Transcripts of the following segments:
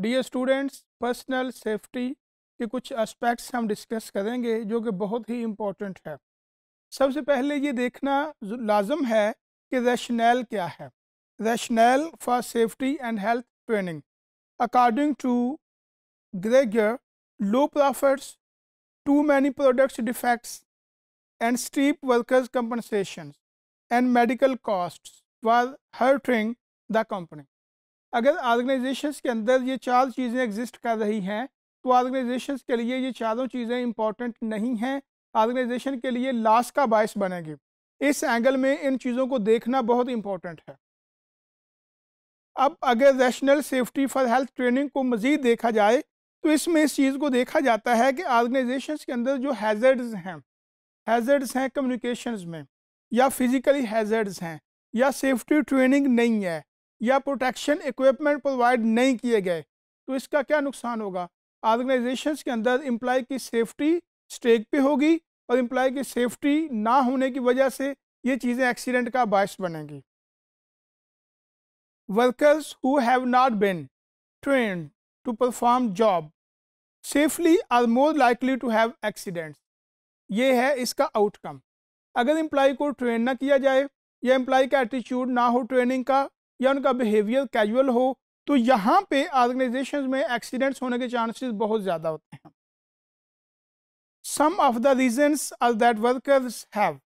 D students personal safety के कुछ aspects हम डिस्कस करेंगे जो कि बहुत ही इम्पोर्टेंट है सबसे पहले ये देखना लाजम है कि रैशनैल क्या है rationale for safety and health training according to ग्रेगर low profits too many products defects and workers workers' and medical medical costs hurting the company अगर ऑर्गेनाइजेशंस के अंदर ये चार चीज़ें एग्जिस्ट कर रही हैं तो ऑर्गेनाइजेशंस के लिए ये चारों चीज़ें इंपॉर्टेंट नहीं हैं ऑर्गेनाइजेशन के लिए लाश का बायस बनेगी इस एंगल में इन चीज़ों को देखना बहुत इंपॉर्टेंट है अब अगर rational safety for health training को मज़ीद देखा जाए तो इसमें इस चीज़ को देखा जाता है कि ऑर्गेनाइजेशन के अंदर जो हैजर्ड्स हैं हैजर्ड्स हैं कम्युनिकेशंस में या फिज़िकली हैजर्ड्स हैं या सेफ्टी ट्रेनिंग नहीं है या प्रोटेक्शन इक्विपमेंट प्रोवाइड नहीं किए गए तो इसका क्या नुकसान होगा ऑर्गेनाइजेशंस के अंदर एम्प्लॉय की सेफ्टी स्टेक पे होगी और एम्प्लॉय की सेफ्टी ना होने की वजह से ये चीज़ें एक्सीडेंट का बायस बनेंगी workers who have not been train to perform job safely are more likely to have accidents ये है इसका आउटकम अगर एम्प्लॉय को ट्रेन ना किया जाए या एम्प्लॉय का एटीट्यूड ना हो ट्रेनिंग का या उनका बिहेवियर कैजुअल हो तो यहाँ पे ऑर्गेनाइजेशन में एक्सीडेंट्स होने के चांसेस बहुत ज़्यादा होते हैं some of the reasons are that workers have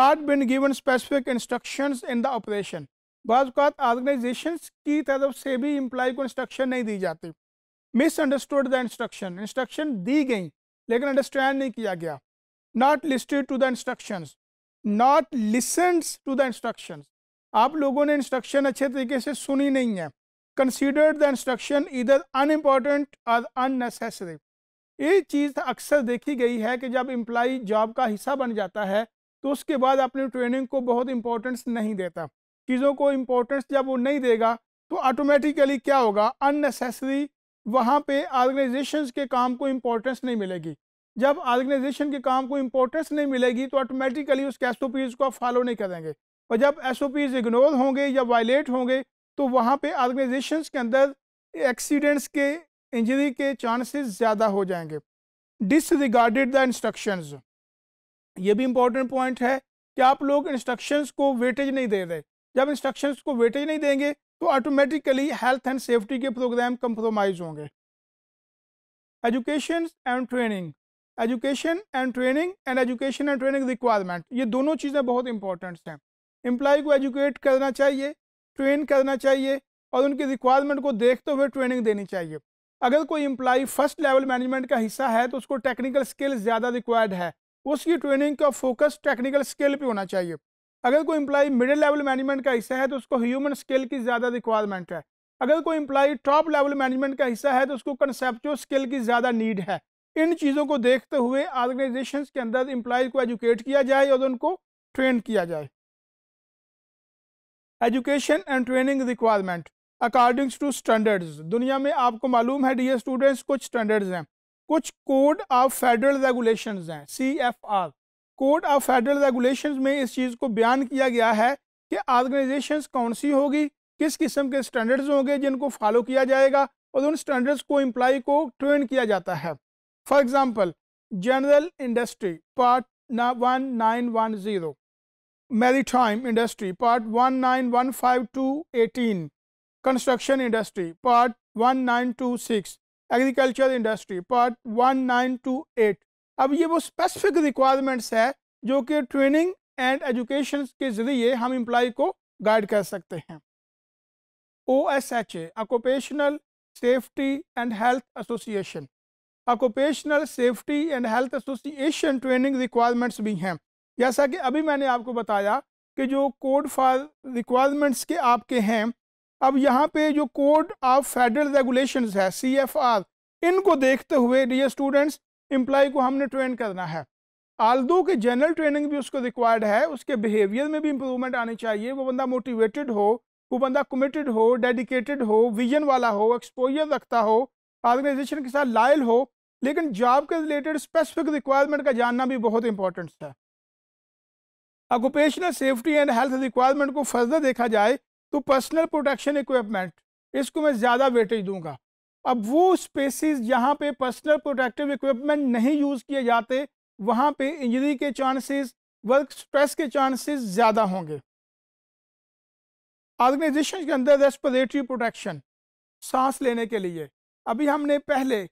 not been given specific instruction in the operation बाज़ात ऑर्गेनाइजेशन की तरफ से भी एम्प्लॉय को इंस्ट्रक्शन नहीं दी जाती मिसअंडरस्टूड द इंस्ट्रक्शन इंस्ट्रक्शन दी गई लेकिन अंडरस्टैंड नहीं किया गया not listened to the instruction not listens to the instructions आप लोगों ने इंस्ट्रक्शन अच्छे तरीके से सुनी नहीं है कंसिडर द इंस्ट्रक्शन इधर अनइम्पॉर्टेंट और अननेसेसरी ये चीज़ अक्सर देखी गई है कि जब इम्प्लाई जॉब का हिस्सा बन जाता है तो उसके बाद अपनी ट्रेनिंग को बहुत इंपॉर्टेंस नहीं देता चीज़ों को इम्पोर्टेंस जब वो नहीं देगा तो ऑटोमेटिकली क्या होगा अननेसेसरी वहाँ पे ऑर्गेनाइजेशंस के काम को इम्पोर्टेंस नहीं मिलेगी जब ऑर्गेनाइजेशन के काम को इम्पोर्टेंस नहीं मिलेगी तो ऑटोमेटिकली उस कैसोपीज को आप फॉलो नहीं करेंगे और जब एस ओ पीज इग्नोर होंगे या वायलेट होंगे तो वहाँ पे ऑर्गेनाइजेशन के अंदर एक्सीडेंट्स के इंजरी के चांसेस ज़्यादा हो जाएंगे डिसरिगार्डेड द इंस्ट्रक्शंस ये भी इम्पोर्टेंट पॉइंट है कि आप लोग इंस्ट्रक्शंस को वेटेज नहीं दे रहे जब इंस्ट्रक्शंस को वेटेज नहीं देंगे तो ऑटोमेटिकली हेल्थ एंड सेफ्टी के प्रोग्राम कंप्रोमाइज होंगे education and training education and training and education and training requirement ये दोनों चीज़ें बहुत इंपॉर्टेंट हैं एम्प्लॉय को एजुकेट करना चाहिए ट्रेन करना चाहिए और उनकी रिक्वायरमेंट को देखते हुए ट्रेनिंग देनी चाहिए अगर कोई एम्प्लॉय फर्स्ट लेवल मैनेजमेंट का हिस्सा है तो उसको टेक्निकल स्किल ज़्यादा रिक्वायर्ड है उसकी ट्रेनिंग का फोकस टेक्निकल स्किल पर होना चाहिए अगर कोई एम्प्लॉय मिडिल लेवल मैनेजमेंट का हिस्सा है तो उसको ह्यूमन स्किल की ज़्यादा रिक्वायरमेंट है अगर कोई एम्प्लॉय टॉप लेवल मैनेजमेंट का हिस्सा है तो उसको कंसेप्चुअल स्किल की ज़्यादा नीड है इन चीज़ों को देखते हुए ऑर्गेनाइजेशन के अंदर एम्प्लॉय को एजुकेट किया जाए और उनको ट्रेन किया जाए education and training requirement according to standards दुनिया में आपको मालूम है डी स्टूडेंट्स कुछ स्टैंडर्ड्स हैं कुछ कोड ऑफ फेडरल रेगुलेशन हैं C F R code of federal regulation में इस चीज़ को बयान किया गया है कि ऑर्गेनाइजेशन कौन सी होगी किस किस्म के स्टैंडर्ड्स होंगे जिनको फॉलो किया जाएगा और उन स्टैंडर्ड्स को एम्प्लाई को ट्रेन किया जाता है for example general industry part one nine one zero maritime industry part 1915218 construction industry part 1926 agriculture industry part 1928 अब ये वो स्पेसिफिक रिक्वायरमेंट्स है जो कि ट्रेनिंग एंड एजुकेशन के ज़रिए हम एम्प्लॉय को गाइड कर सकते हैं O S H A occupational safety and health association occupational safety and health association training requirements भी हैं जैसा कि अभी मैंने आपको बताया कि जो कोड फॉर रिक्वायरमेंट्स के आपके हैं अब यहाँ पे जो कोड ऑफ फेडरल रेगुलेशन है सी एफ आर इनको देखते हुए डी स्टूडेंट्स एम्प्लाई को हमने ट्रेन करना है आल दो जनरल ट्रेनिंग भी उसको रिक्वायर्ड है उसके बिहेवियर में भी इम्प्रूवमेंट आनी चाहिए वो बंदा मोटिवेटेड हो वो बंदा कमिटेड हो डेडिकेटेड हो विजन वाला हो एक्सपोजर रखता हो ऑर्गेनाइजेशन के साथ लायल हो लेकिन जॉब के रिलेटेड स्पेसिफिक रिक्वायरमेंट का जानना भी बहुत इंपॉर्टेंट है occupational safety and health requirement को फर्दर देखा जाए तो पर्सनल प्रोटेक्शन इक्विपमेंट इसको मैं ज़्यादा वेटेज दूंगा अब वो स्पेसिस जहाँ पे पर्सनल प्रोटेक्टिव इक्विपमेंट नहीं यूज़ किए जाते वहाँ पे इंजरी के चांसेस वर्क स्ट्रेस के चांसेस ज़्यादा होंगे ऑर्गेनाइजेशन के अंदर रेस्परेटरी प्रोटेक्शन सांस लेने के लिए अभी हमने पहले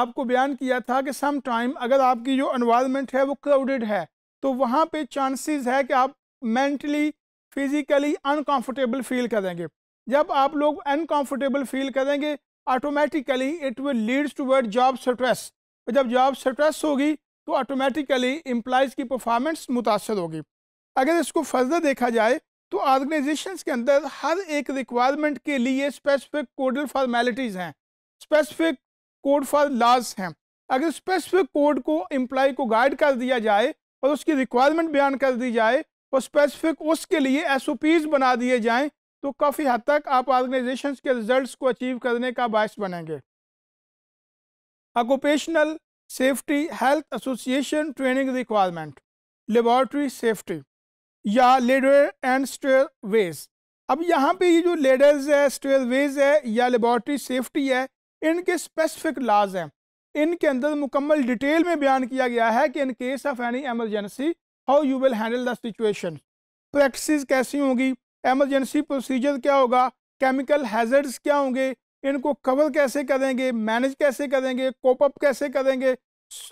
आपको बयान किया था कि सम टाइम अगर आपकी जो इन्वायरमेंट है वो क्राउडेड है तो वहाँ पे चांसेस है कि आप मेंटली फिज़िकली अनकंफर्टेबल फील करेंगे जब आप लोग अनकंफर्टेबल फील करेंगे automatically it will leads toward job stress जब जॉब स्ट्रेस होगी तो ऑटोमेटिकली एम्प्लाइज़ की परफॉर्मेंस मुतासर होगी अगर इसको फर्दर देखा जाए तो ऑर्गेनाइजेशन के अंदर हर एक रिक्वायरमेंट के लिए स्पेसिफिक कोडल फॉर्मेलिटीज़ हैं स्पेसिफिक कोड फॉर लॉज हैं अगर स्पेसिफिक कोड को एम्प्लाई को गाइड कर दिया जाए और उसकी रिक्वायरमेंट बयान कर दी जाए और स्पेसिफिक उसके लिए एस बना दिए जाए तो काफ़ी हद तक आप ऑर्गेनाइजेशन के रिजल्ट को अचीव करने का बायस बनेंगे occupational safety health association training requirement laboratory safety या लेडर एंड स्टेयर वेज अब यहाँ पे ये जो लेडर्स है स्टेयर वेज है या लेबॉर्ट्री सेफ्टी है इनके स्पेसिफिक लाज हैं इनके अंदर मुकम्मल डिटेल में बयान किया गया है कि in case of any emergency how you will handle the situation practice कैसी होंगी एमरजेंसी प्रोसीजर क्या होगा केमिकल हैजर्ड्स क्या होंगे इनको कवर कैसे करेंगे मैनेज कैसे करेंगे कोपअप कैसे करेंगे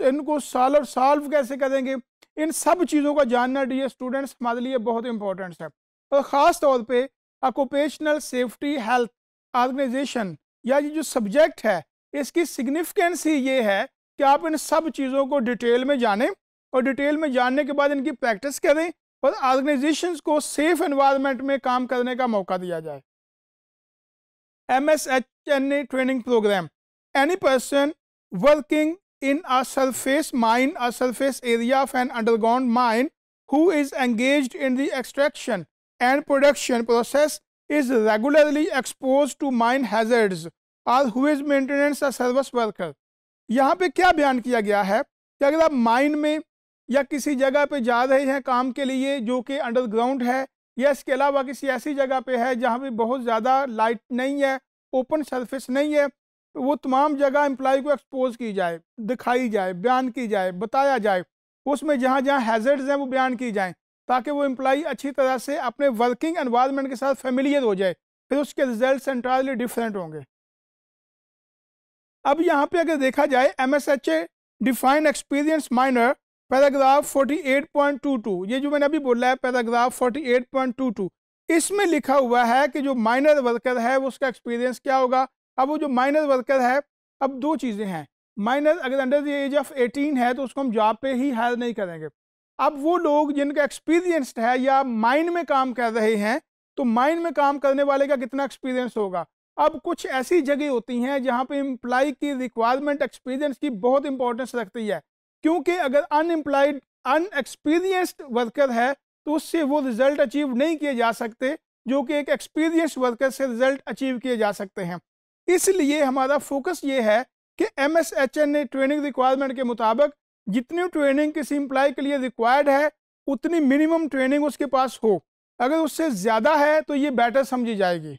इनको सॉल्व सॉल्व कैसे करेंगे इन सब चीज़ों का जानना डी स्टूडेंट्स हमारे लिए बहुत इंपॉर्टेंट है और ख़ास तौर पर ऑक्यूपेशनल सेफ्टी हेल्थ ऑर्गेनाइजेशन या ये जो सब्जेक्ट है इसकी सिग्निफिकेंस ही ये है कि आप इन सब चीज़ों को डिटेल में जानें और डिटेल में जानने के बाद इनकी प्रैक्टिस करें और ऑर्गेनाइजेशन को सेफ इन्वायरमेंट में काम करने का मौका दिया जाए M S H N A training programme any person working in a surface mine a surface area of an underground mine who is engage in the extraction and production process is regularly expose to mine hazards और who is maintenance a service worker यहाँ पे क्या बयान किया गया है कि अगर आप माइन में या किसी जगह पे जा रहे हैं काम के लिए जो कि अंडरग्राउंड है या इसके अलावा किसी ऐसी जगह पे है जहाँ पे बहुत ज़्यादा लाइट नहीं है ओपन सरफेस नहीं है तो वो तमाम जगह एम्प्लॉय को एक्सपोज की जाए दिखाई जाए बयान की जाए बताया जाए उसमें जहाँ जहाँ हैजर्ड्स हैं वो बयान की जाएँ ताकि वो एम्प्लाई अच्छी तरह से अपने वर्किंग एनवायरनमेंट के साथ फेमिलियर हो जाए फिर उसके रिजल्ट एंटायरली डिफरेंट होंगे अब यहाँ पे अगर देखा जाए M S H A defined experience minor paragraph 48.22 ये जो मैंने अभी बोला है पैराग्राफ 48.22 इसमें लिखा हुआ है कि जो माइनर वर्कर है उसका एक्सपीरियंस क्या होगा अब वो जो माइनर वर्कर है अब दो चीज़ें हैं माइनर अगर अंडर द एज ऑफ 18 है तो उसको हम जॉब पे ही हायर नहीं करेंगे अब वो लोग जिनका एक्सपीरियंसड है या माइन में काम कर रहे हैं तो माइन में काम करने वाले का कितना एक्सपीरियंस होगा अब कुछ ऐसी जगह होती हैं जहाँ पे इम्प्लाई की रिक्वायरमेंट एक्सपीरियंस की बहुत इंपॉर्टेंस रखती है क्योंकि अगर अनएम्प्लाइड अनएक्सपीरियंस्ड वर्कर है तो उससे वो रिजल्ट अचीव नहीं किए जा सकते जो कि एक एक्सपीरियंस वर्कर से रिजल्ट अचीव किए जा सकते हैं इसलिए हमारा फोकस ये है कि M S H N training requirement के मुताबिक जितनी ट्रेनिंग किसी एम्प्लॉय के लिए रिक्वायर्ड है उतनी मिनिमम ट्रेनिंग उसके पास हो अगर उससे ज़्यादा है तो ये बेटर समझी जाएगी